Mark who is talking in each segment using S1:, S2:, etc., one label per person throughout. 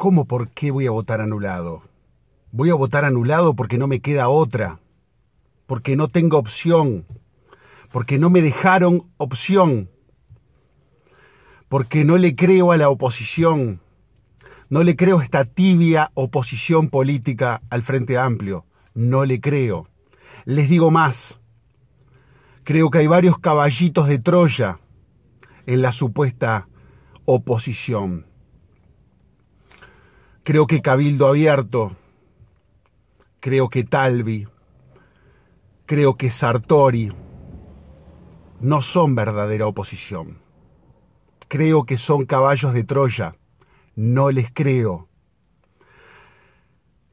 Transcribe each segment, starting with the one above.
S1: ¿Cómo por qué voy a votar anulado? Voy a votar anulado porque no me queda otra, porque no tengo opción, porque no me dejaron opción, porque no le creo a la oposición, no le creo a esta tibia oposición política al Frente Amplio, no le creo. Les digo más, creo que hay varios caballitos de Troya en la supuesta oposición creo que Cabildo Abierto, creo que Talvi, creo que Sartori, no son verdadera oposición. Creo que son caballos de Troya, no les creo.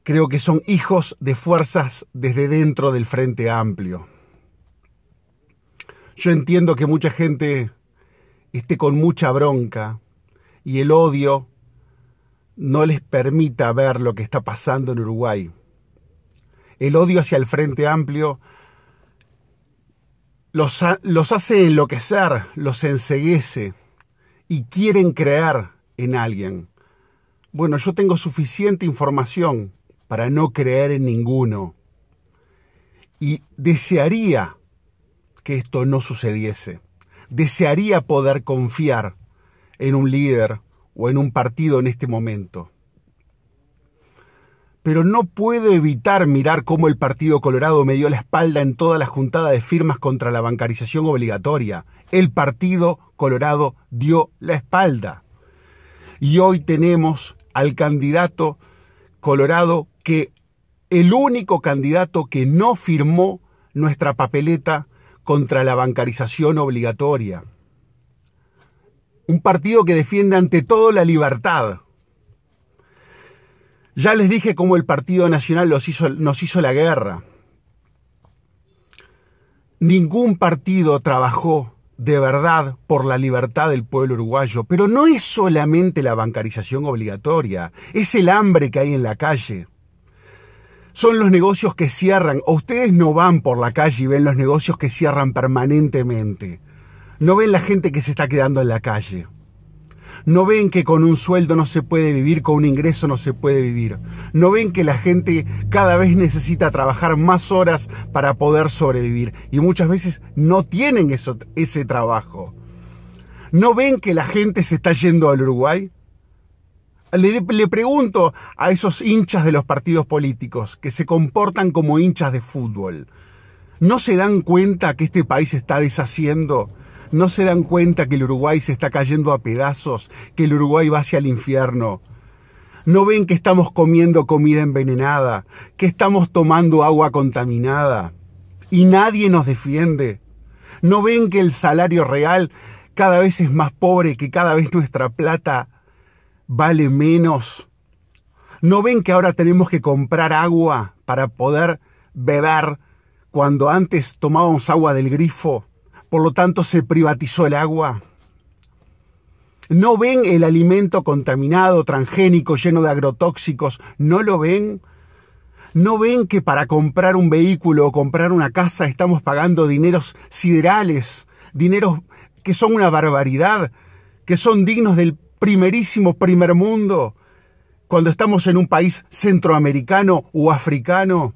S1: Creo que son hijos de fuerzas desde dentro del Frente Amplio. Yo entiendo que mucha gente esté con mucha bronca y el odio no les permita ver lo que está pasando en Uruguay. El odio hacia el Frente Amplio los, hace enloquecer, los enseguece y quieren creer en alguien. Bueno, yo tengo suficiente información para no creer en ninguno. Y desearía que esto no sucediese. Desearía poder confiar en un líder o en un partido en este momento. Pero no puedo evitar mirar cómo el Partido Colorado me dio la espalda en toda la juntada de firmas contra la bancarización obligatoria. El Partido Colorado dio la espalda. Y hoy tenemos al candidato Colorado que el único candidato que no firmó nuestra papeleta contra la bancarización obligatoria. Un partido que defiende ante todo la libertad. Ya les dije cómo el Partido Nacional nos hizo la guerra. Ningún partido trabajó de verdad por la libertad del pueblo uruguayo, pero no es solamente la bancarización obligatoria, es el hambre que hay en la calle. Son los negocios que cierran, o ustedes no van por la calle y ven los negocios que cierran permanentemente. No ven la gente que se está quedando en la calle. No ven que con un sueldo no se puede vivir, con un ingreso no se puede vivir. No ven que la gente cada vez necesita trabajar más horas para poder sobrevivir. Y muchas veces no tienen ese trabajo. ¿No ven que la gente se está yendo al Uruguay? Le, le, pregunto a esos hinchas de los partidos políticos que se comportan como hinchas de fútbol. ¿No se dan cuenta que este país está deshaciendo? no se dan cuenta que el Uruguay se está cayendo a pedazos, que el Uruguay va hacia el infierno. No ven que estamos comiendo comida envenenada, que estamos tomando agua contaminada y nadie nos defiende. No ven que el salario real cada vez es más pobre, que cada vez nuestra plata vale menos. No ven que ahora tenemos que comprar agua para poder beber cuando antes tomábamos agua del grifo. Por lo tanto, se privatizó el agua. ¿No ven el alimento contaminado, transgénico, lleno de agrotóxicos? ¿No lo ven? ¿No ven que para comprar un vehículo o comprar una casa estamos pagando dineros siderales, dineros que son una barbaridad, que son dignos del primerísimo primer mundo, cuando estamos en un país centroamericano o africano?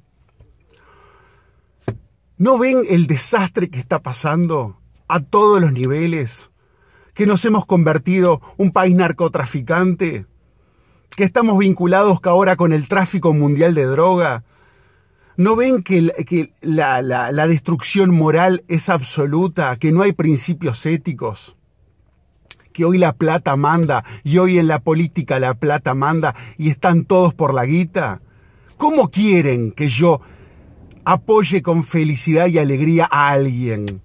S1: ¿No ven el desastre que está pasando a todos los niveles? Que nos hemos convertido un país narcotraficante, que estamos vinculados ahora con el tráfico mundial de droga. ¿No ven que, la destrucción moral es absoluta, que no hay principios éticos? Que hoy la plata manda y hoy en la política la plata manda y están todos por la guita. ¿Cómo quieren que yo apoye con felicidad y alegría a alguien.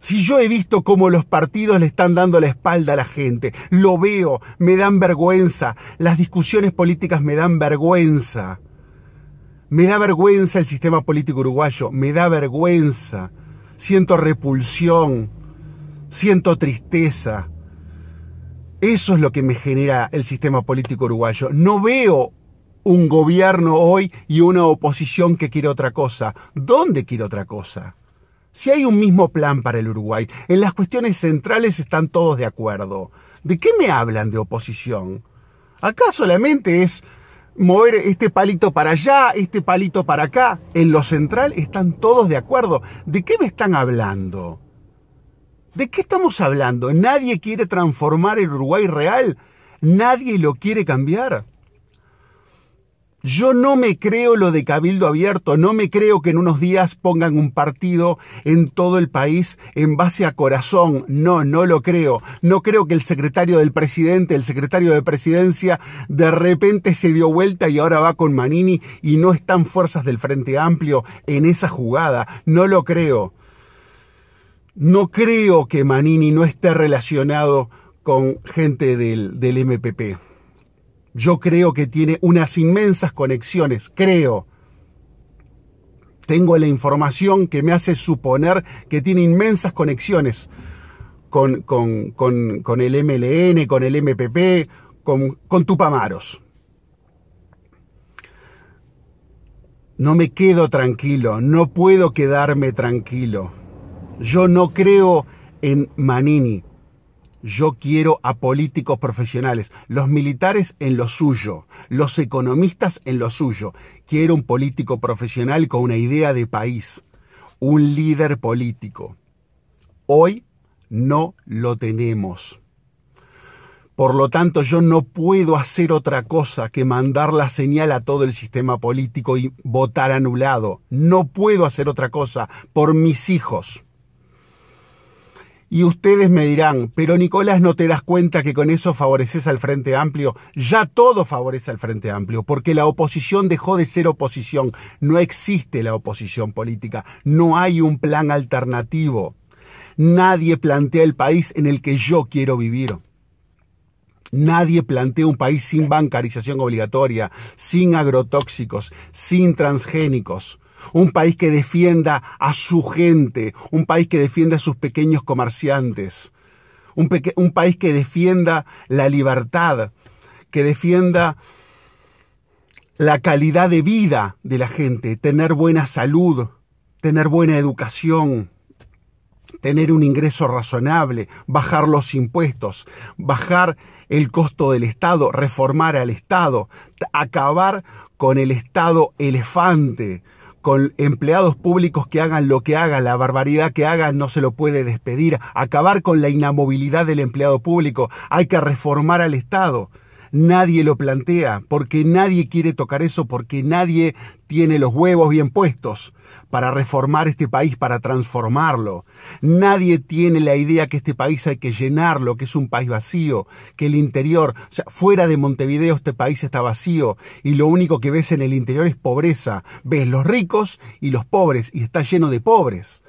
S1: Si yo he visto cómo los partidos le están dando la espalda a la gente, lo veo, me dan vergüenza, las discusiones políticas me dan vergüenza. Me da vergüenza el sistema político uruguayo, me da vergüenza. Siento repulsión, siento tristeza. Eso es lo que me genera el sistema político uruguayo. No veo un gobierno hoy y una oposición que quiere otra cosa. ¿Dónde quiere otra cosa? Si hay un mismo plan para el Uruguay, en las cuestiones centrales están todos de acuerdo. ¿De qué me hablan de oposición? Acá solamente es mover este palito para allá, este palito para acá. En lo central están todos de acuerdo. ¿De qué me están hablando? ¿De qué estamos hablando? ¿Nadie quiere transformar el Uruguay real? ¿Nadie lo quiere cambiar? Yo no me creo lo de Cabildo Abierto, no me creo que en unos días pongan un partido en todo el país en base a corazón, no, no lo creo. No creo que el secretario del presidente, el secretario de presidencia, de repente se dio vuelta y ahora va con Manini y no están fuerzas del Frente Amplio en esa jugada, no lo creo. No creo que Manini no esté relacionado con gente del, del MPP. Yo creo que tiene unas inmensas conexiones, creo. Tengo la información que me hace suponer que tiene inmensas conexiones con, el MLN, con el MPP, con Tupamaros. No me quedo tranquilo, no puedo quedarme tranquilo. Yo no creo en Manini, yo quiero a políticos profesionales, los militares en lo suyo, los economistas en lo suyo. Quiero un político profesional con una idea de país, un líder político. Hoy no lo tenemos. Por lo tanto, yo no puedo hacer otra cosa que mandar la señal a todo el sistema político y votar anulado. No puedo hacer otra cosa por mis hijos. Y ustedes me dirán, pero Nicolás, ¿no te das cuenta que con eso favoreces al Frente Amplio? Ya todo favorece al Frente Amplio, porque la oposición dejó de ser oposición. No existe la oposición política, no hay un plan alternativo. Nadie plantea el país en el que yo quiero vivir. Nadie plantea un país sin bancarización obligatoria, sin agrotóxicos, sin transgénicos un país que defienda a su gente, un país que defienda a sus pequeños comerciantes, un, país que defienda la libertad, que defienda la calidad de vida de la gente, tener buena salud, tener buena educación, tener un ingreso razonable, bajar los impuestos, bajar el costo del Estado, reformar al Estado, acabar con el Estado elefante, con empleados públicos que hagan lo que hagan, la barbaridad que hagan, no se lo puede despedir, acabar con la inamovilidad del empleado público, hay que reformar al Estado nadie lo plantea, porque nadie quiere tocar eso, porque nadie tiene los huevos bien puestos para reformar este país, para transformarlo. Nadie tiene la idea que este país hay que llenarlo, que es un país vacío, que el interior, o sea, fuera de Montevideo este país está vacío y lo único que ves en el interior es pobreza. Ves los ricos y los pobres y está lleno de pobres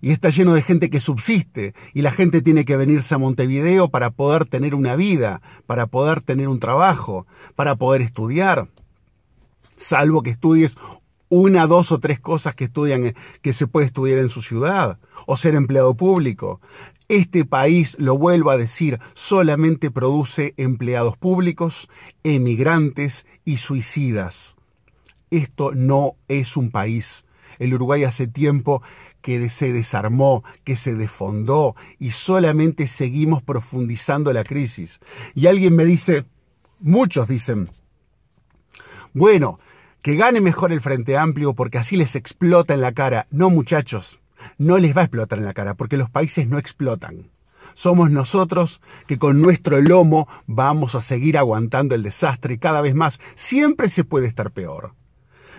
S1: y está lleno de gente que subsiste y la gente tiene que venirse a Montevideo para poder tener una vida, para poder tener un trabajo, para poder estudiar. Salvo que estudies una, dos o tres cosas que estudian eh, que se puede estudiar en su ciudad o ser empleado público. Este país, lo vuelvo a decir, solamente produce empleados públicos, emigrantes y suicidas. Esto no es un país. El Uruguay hace tiempo que se desarmó, que se defondó y solamente seguimos profundizando la crisis. Y alguien me dice, muchos dicen, bueno, que gane mejor el Frente Amplio porque así les explota en la cara. No, muchachos, no les va a explotar en la cara porque los países no explotan. Somos nosotros que con nuestro lomo vamos a seguir aguantando el desastre cada vez más. Siempre se puede estar peor.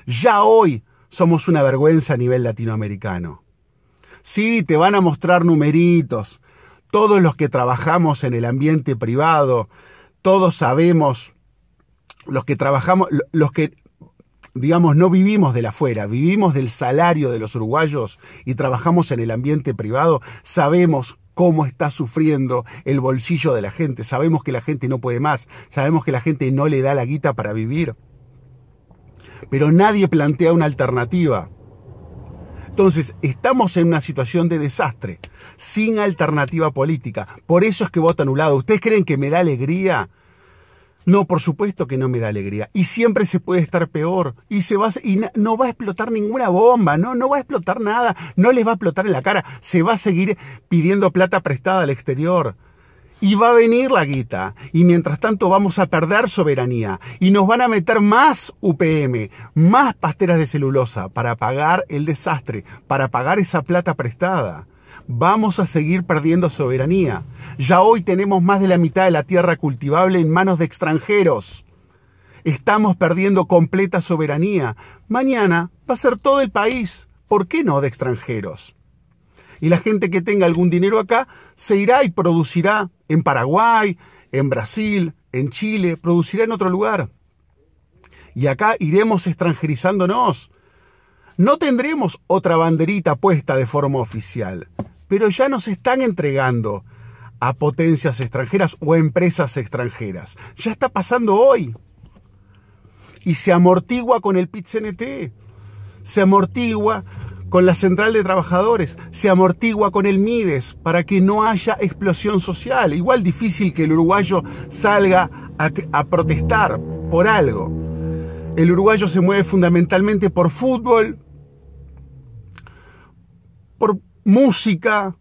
S1: Ya hoy somos una vergüenza a nivel latinoamericano. Sí, te van a mostrar numeritos. Todos los que trabajamos en el ambiente privado, todos sabemos, los que trabajamos, los que, digamos, no vivimos de la afuera, vivimos del salario de los uruguayos y trabajamos en el ambiente privado, sabemos cómo está sufriendo el bolsillo de la gente, sabemos que la gente no puede más, sabemos que la gente no le da la guita para vivir. Pero nadie plantea una alternativa. Entonces, estamos en una situación de desastre, sin alternativa política. Por eso es que voto anulado. ¿Ustedes creen que me da alegría? No, por supuesto que no me da alegría. Y siempre se puede estar peor. Y, se va, no va a explotar ninguna bomba, no, no va a explotar nada, no les va a explotar en la cara. Se va a seguir pidiendo plata prestada al exterior y va a venir la guita. Y mientras tanto vamos a perder soberanía y nos van a meter más UPM, más pasteras de celulosa para pagar el desastre, para pagar esa plata prestada. Vamos a seguir perdiendo soberanía. Ya hoy tenemos más de la mitad de la tierra cultivable en manos de extranjeros. Estamos perdiendo completa soberanía. Mañana va a ser todo el país. ¿Por qué no de extranjeros? y la gente que tenga algún dinero acá se irá y producirá en Paraguay, en Brasil, en Chile, producirá en otro lugar. Y acá iremos extranjerizándonos. No tendremos otra banderita puesta de forma oficial, pero ya nos están entregando a potencias extranjeras o a empresas extranjeras. Ya está pasando hoy. Y se amortigua con el PIT-CNT. Se amortigua con la central de trabajadores, se amortigua con el Mides para que no haya explosión social. Igual difícil que el uruguayo salga a, protestar por algo. El uruguayo se mueve fundamentalmente por fútbol, por música,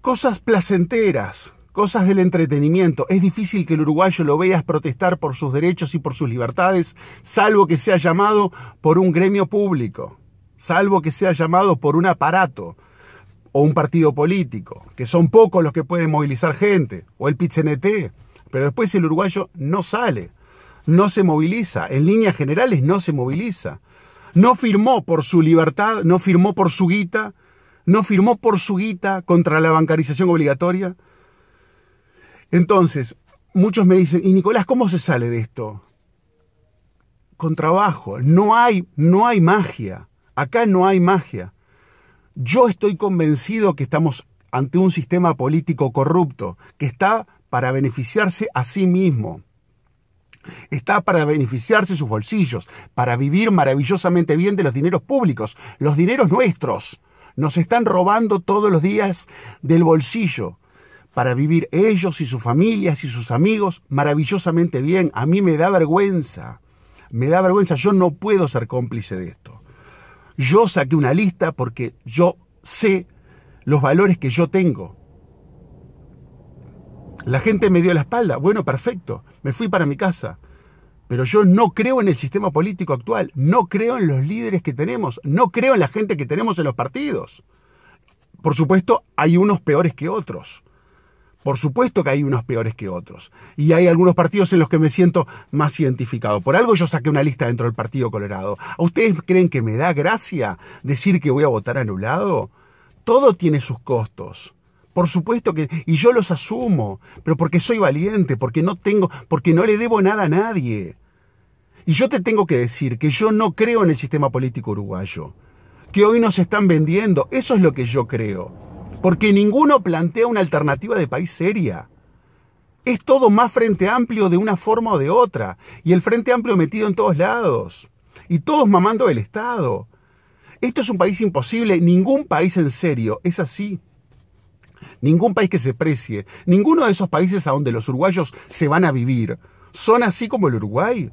S1: cosas placenteras, cosas del entretenimiento. Es difícil que el uruguayo lo veas protestar por sus derechos y por sus libertades, salvo que sea llamado por un gremio público salvo que sea llamado por un aparato o un partido político, que son pocos los que pueden movilizar gente, o el pichinete pero después el uruguayo no sale, no se moviliza, en líneas generales no se moviliza, no firmó por su libertad, no firmó por su guita, no firmó por su guita contra la bancarización obligatoria. Entonces, muchos me dicen, ¿y Nicolás cómo se sale de esto? Con trabajo, no hay, no hay magia. Acá no hay magia. Yo estoy convencido que estamos ante un sistema político corrupto, que está para beneficiarse a sí mismo. Está para beneficiarse sus bolsillos, para vivir maravillosamente bien de los dineros públicos, los dineros nuestros. Nos están robando todos los días del bolsillo para vivir ellos y sus familias y sus amigos maravillosamente bien. A mí me da vergüenza, me da vergüenza, yo no puedo ser cómplice de esto. Yo saqué una lista porque yo sé los valores que yo tengo. La gente me dio la espalda. Bueno, perfecto. Me fui para mi casa. Pero yo no creo en el sistema político actual. No creo en los líderes que tenemos. No creo en la gente que tenemos en los partidos. Por supuesto, hay unos peores que otros. Por supuesto que hay unos peores que otros. Y hay algunos partidos en los que me siento más identificado. Por algo yo saqué una lista dentro del Partido Colorado. ¿A ustedes creen que me da gracia decir que voy a votar anulado? Todo tiene sus costos. Por supuesto que, y yo los asumo, pero porque soy valiente, porque no tengo, porque no le debo nada a nadie. Y yo te tengo que decir que yo no creo en el sistema político uruguayo, que hoy nos están vendiendo, eso es lo que yo creo porque ninguno plantea una alternativa de país seria. Es todo más Frente Amplio de una forma o de otra, y el Frente Amplio metido en todos lados, y todos mamando del Estado. Esto es un país imposible, ningún país en serio es así. Ningún país que se precie, ninguno de esos países a donde los uruguayos se van a vivir, son así como el Uruguay.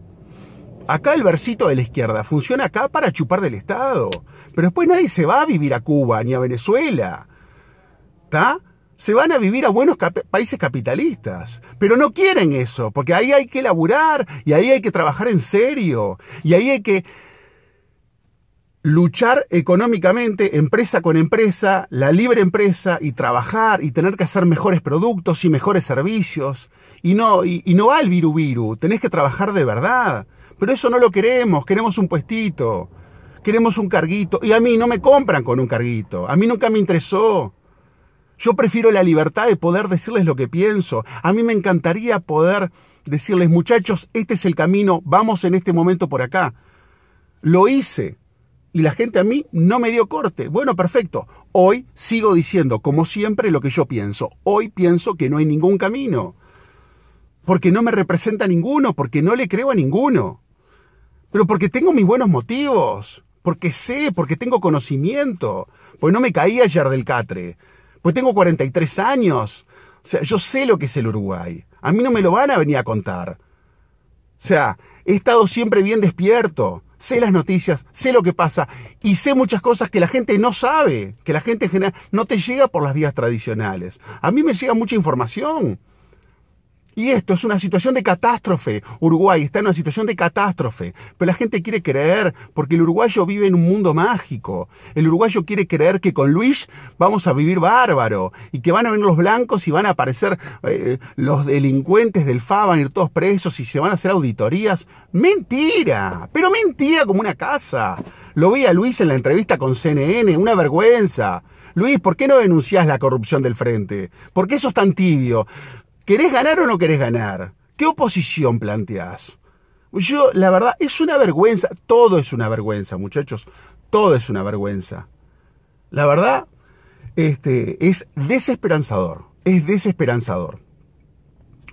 S1: Acá el versito de la izquierda funciona acá para chupar del Estado, pero después nadie se va a vivir a Cuba ni a Venezuela se van a vivir a buenos países capitalistas. Pero no quieren eso, porque ahí hay que laburar y ahí hay que trabajar en serio y ahí hay que luchar económicamente, empresa con empresa, la libre empresa y trabajar y tener que hacer mejores productos y mejores servicios. Y no, y no va el viru viru, tenés que trabajar de verdad. Pero eso no lo queremos, queremos un puestito, queremos un carguito. Y a mí no me compran con un carguito, a mí nunca me interesó. Yo prefiero la libertad de poder decirles lo que pienso. A mí me encantaría poder decirles, muchachos, este es el camino, vamos en este momento por acá. Lo hice y la gente a mí no me dio corte. Bueno, perfecto. Hoy sigo diciendo, como siempre, lo que yo pienso. Hoy pienso que no hay ningún camino. Porque no me representa a ninguno, porque no le creo a ninguno. Pero porque tengo mis buenos motivos, porque sé, porque tengo conocimiento, pues no me caí ayer del catre porque tengo 43 años. O sea, yo sé lo que es el Uruguay. A mí no me lo van a venir a contar. O sea, he estado siempre bien despierto. Sé las noticias, sé lo que pasa y sé muchas cosas que la gente no sabe, que la gente en general no te llega por las vías tradicionales. A mí me llega mucha información. Y esto es una situación de catástrofe. Uruguay está en una situación de catástrofe. Pero la gente quiere creer, porque el uruguayo vive en un mundo mágico. El uruguayo quiere creer que con Luis vamos a vivir bárbaro. Y que van a venir los blancos y van a aparecer eh, los delincuentes del FA, van a ir todos presos y se van a hacer auditorías. Mentira. Pero mentira como una casa. Lo vi a Luis en la entrevista con CNN, una vergüenza. Luis, ¿por qué no denunciás la corrupción del frente? ¿Por qué sos tan tibio? ¿Querés ganar o no querés ganar? ¿Qué oposición planteás? Yo, la verdad, es una vergüenza. Todo es una vergüenza, muchachos. Todo es una vergüenza. La verdad, este, es desesperanzador. Es desesperanzador.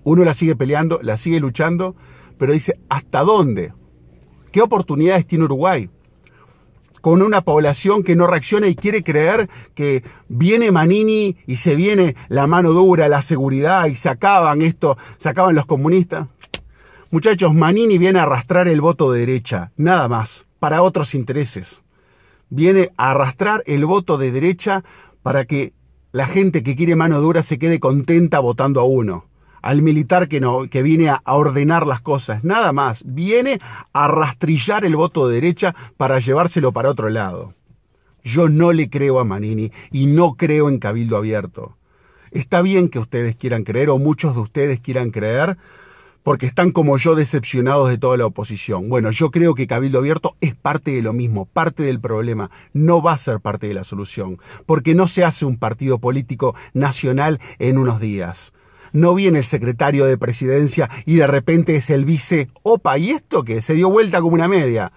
S1: Uno la sigue peleando, la sigue luchando, pero dice, ¿hasta dónde? ¿Qué oportunidades tiene Uruguay? con una población que no reacciona y quiere creer que viene Manini y se viene la mano dura, la seguridad y se acaban esto, se acaban los comunistas. Muchachos, Manini viene a arrastrar el voto de derecha, nada más, para otros intereses. Viene a arrastrar el voto de derecha para que la gente que quiere mano dura se quede contenta votando a uno al militar que, que viene a, ordenar las cosas, nada más, viene a rastrillar el voto de derecha para llevárselo para otro lado. Yo no le creo a Manini y no creo en Cabildo Abierto. Está bien que ustedes quieran creer o muchos de ustedes quieran creer porque están como yo decepcionados de toda la oposición. Bueno, yo creo que Cabildo Abierto es parte de lo mismo, parte del problema, no va a ser parte de la solución, porque no se hace un partido político nacional en unos días no viene el secretario de presidencia y de repente es el vice, opa, ¿y esto que Se dio vuelta como una media.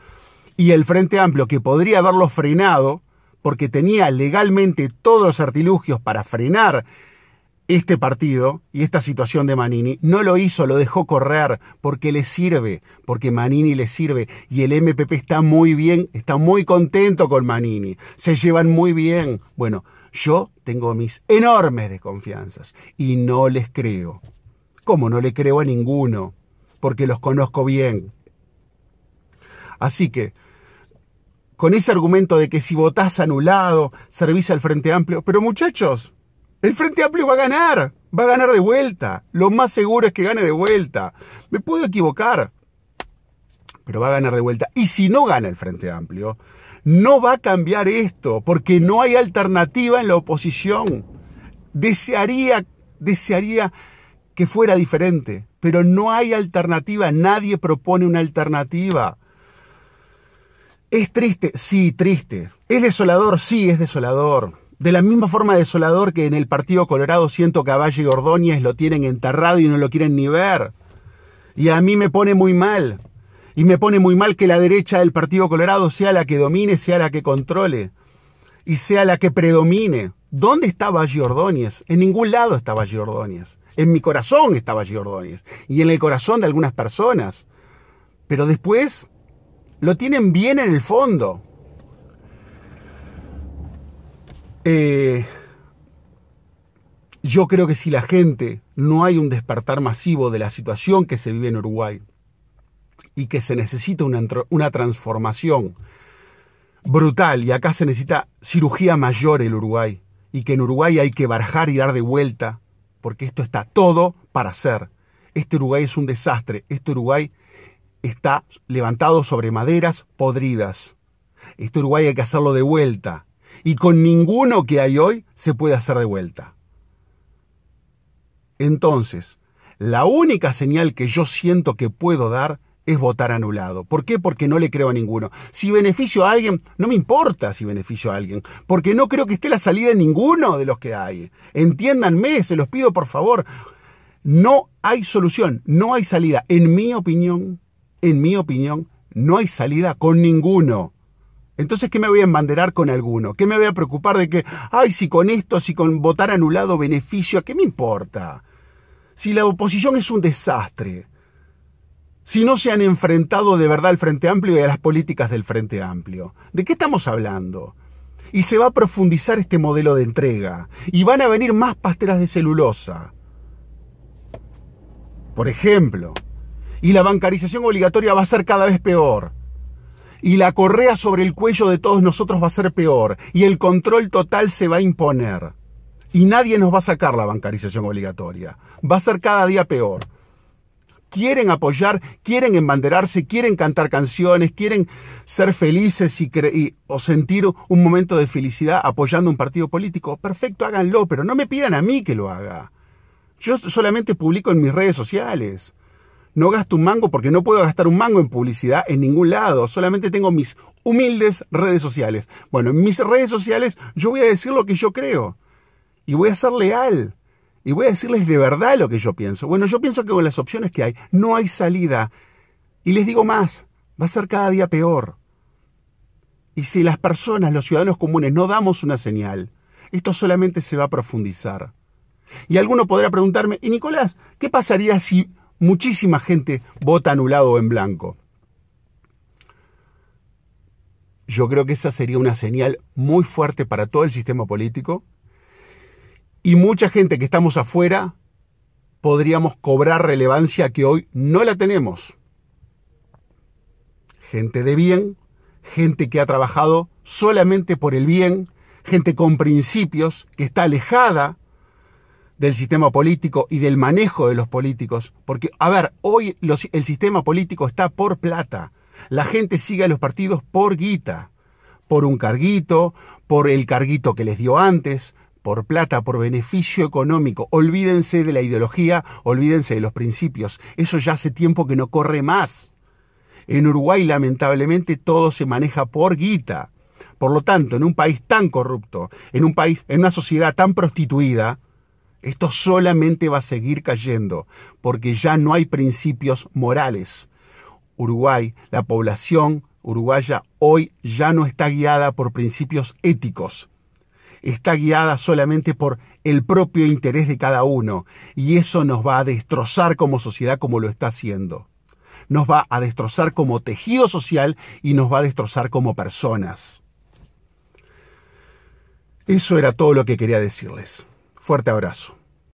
S1: Y el Frente Amplio, que podría haberlo frenado, porque tenía legalmente todos los artilugios para frenar este partido y esta situación de Manini, no lo hizo, lo dejó correr, porque le sirve, porque Manini le sirve, y el MPP está muy bien, está muy contento con Manini, se llevan muy bien. Bueno, yo tengo mis enormes desconfianzas y no les creo. ¿Cómo no le creo a ninguno, porque los conozco bien. Así que, con ese argumento de que si votás anulado, servís al Frente Amplio, pero muchachos, el Frente Amplio va a ganar, va a ganar de vuelta. Lo más seguro es que gane de vuelta. Me puedo equivocar, pero va a ganar de vuelta. Y si no gana el Frente Amplio, no va a cambiar esto, porque no hay alternativa en la oposición. Desearía, desearía que fuera diferente, pero no hay alternativa, nadie propone una alternativa. ¿Es triste? Sí, triste. ¿Es desolador? Sí, es desolador. De la misma forma desolador que en el Partido Colorado siento que a Valle y Ordóñez lo tienen enterrado y no lo quieren ni ver. Y a mí me pone muy mal. Y me pone muy mal que la derecha del Partido Colorado sea la que domine, sea la que controle y sea la que predomine. ¿Dónde estaba Giordóñez? En ningún lado estaba Giordóñez. En mi corazón estaba Giordóñez. y en el corazón de algunas personas. Pero después lo tienen bien en el fondo. Eh, yo creo que si la gente no hay un despertar masivo de la situación que se vive en Uruguay, y que se necesita una, una transformación brutal y acá se necesita cirugía mayor el Uruguay y que en Uruguay hay que barajar y dar de vuelta porque esto está todo para hacer. Este Uruguay es un desastre, este Uruguay está levantado sobre maderas podridas. Este Uruguay hay que hacerlo de vuelta y con ninguno que hay hoy se puede hacer de vuelta. Entonces, la única señal que yo siento que puedo dar es votar anulado. ¿Por qué? Porque no le creo a ninguno. Si beneficio a alguien, no me importa si beneficio a alguien, porque no creo que esté la salida de ninguno de los que hay. Entiéndanme, se los pido por favor. No hay solución, no hay salida. En mi opinión, en mi opinión, no hay salida con ninguno. Entonces, ¿qué me voy a embanderar con alguno? ¿Qué me voy a preocupar de que, ay, si con esto, si con votar anulado beneficio, ¿a qué me importa? Si la oposición es un desastre, si no se han enfrentado de verdad al Frente Amplio y a las políticas del Frente Amplio. ¿De qué estamos hablando? Y se va a profundizar este modelo de entrega. Y van a venir más pasteras de celulosa. Por ejemplo. Y la bancarización obligatoria va a ser cada vez peor. Y la correa sobre el cuello de todos nosotros va a ser peor. Y el control total se va a imponer. Y nadie nos va a sacar la bancarización obligatoria. Va a ser cada día peor quieren apoyar, quieren embanderarse, quieren cantar canciones, quieren ser felices y, o sentir un momento de felicidad apoyando un partido político. Perfecto, háganlo, pero no me pidan a mí que lo haga. Yo solamente publico en mis redes sociales. No gasto un mango porque no puedo gastar un mango en publicidad en ningún lado. Solamente tengo mis humildes redes sociales. Bueno, en mis redes sociales yo voy a decir lo que yo creo. Y voy a ser leal. Y voy a decirles de verdad lo que yo pienso. Bueno, yo pienso que con las opciones que hay no hay salida. Y les digo más, va a ser cada día peor. Y si las personas, los ciudadanos comunes, no damos una señal, esto solamente se va a profundizar. Y alguno podrá preguntarme, y Nicolás, ¿qué pasaría si muchísima gente vota anulado o en blanco? Yo creo que esa sería una señal muy fuerte para todo el sistema político y mucha gente que estamos afuera podríamos cobrar relevancia que hoy no la tenemos. Gente de bien, gente que ha trabajado solamente por el bien, gente con principios, que está alejada del sistema político y del manejo de los políticos. Porque, a ver, hoy el sistema político está por plata. La gente sigue a los partidos por guita, por un carguito, por el carguito que les dio antes, por plata, por beneficio económico. Olvídense de la ideología, olvídense de los principios. Eso ya hace tiempo que no corre más. En Uruguay, lamentablemente, todo se maneja por guita. Por lo tanto, en un país tan corrupto, en un país, en una sociedad tan prostituida, esto solamente va a seguir cayendo, porque ya no hay principios morales. Uruguay, la población uruguaya hoy ya no está guiada por principios éticos está guiada solamente por el propio interés de cada uno, y eso nos va a destrozar como sociedad como lo está haciendo. Nos va a destrozar como tejido social y nos va a destrozar como personas. Eso era todo lo que quería decirles. Fuerte abrazo.